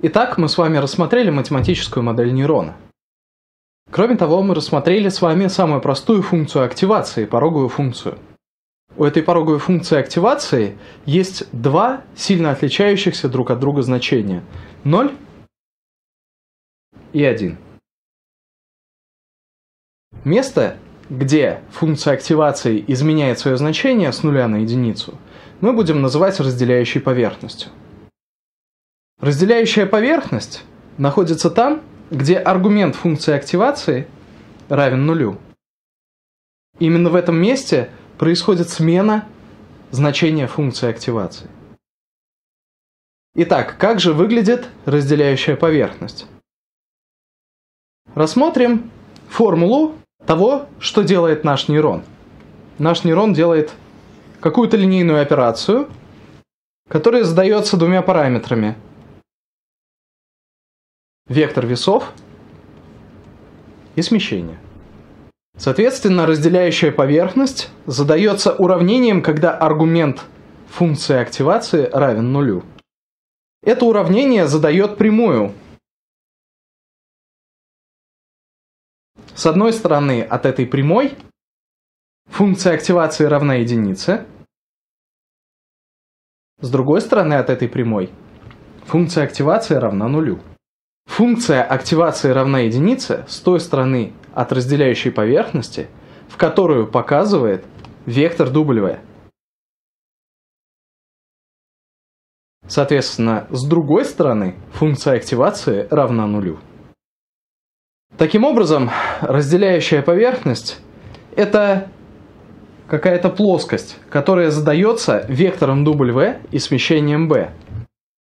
Итак, мы с вами рассмотрели математическую модель нейрона. Кроме того, мы рассмотрели с вами самую простую функцию активации, пороговую функцию. У этой пороговой функции активации есть два сильно отличающихся друг от друга значения – 0 и 1. Место, где функция активации изменяет свое значение с нуля на единицу, мы будем называть разделяющей поверхностью – Разделяющая поверхность находится там, где аргумент функции активации равен нулю. Именно в этом месте происходит смена значения функции активации. Итак, как же выглядит разделяющая поверхность? Рассмотрим формулу того, что делает наш нейрон. Наш нейрон делает какую-то линейную операцию, которая задается двумя параметрами – вектор весов и смещение. Соответственно, разделяющая поверхность задается уравнением, когда аргумент функции активации равен нулю. Это уравнение задает прямую. С одной стороны, от этой прямой функция активации равна единице. С другой стороны, от этой прямой функция активации равна нулю. Функция активации равна единице с той стороны от разделяющей поверхности, в которую показывает вектор W. Соответственно, с другой стороны функция активации равна нулю. Таким образом, разделяющая поверхность – это какая-то плоскость, которая задается вектором W и смещением B.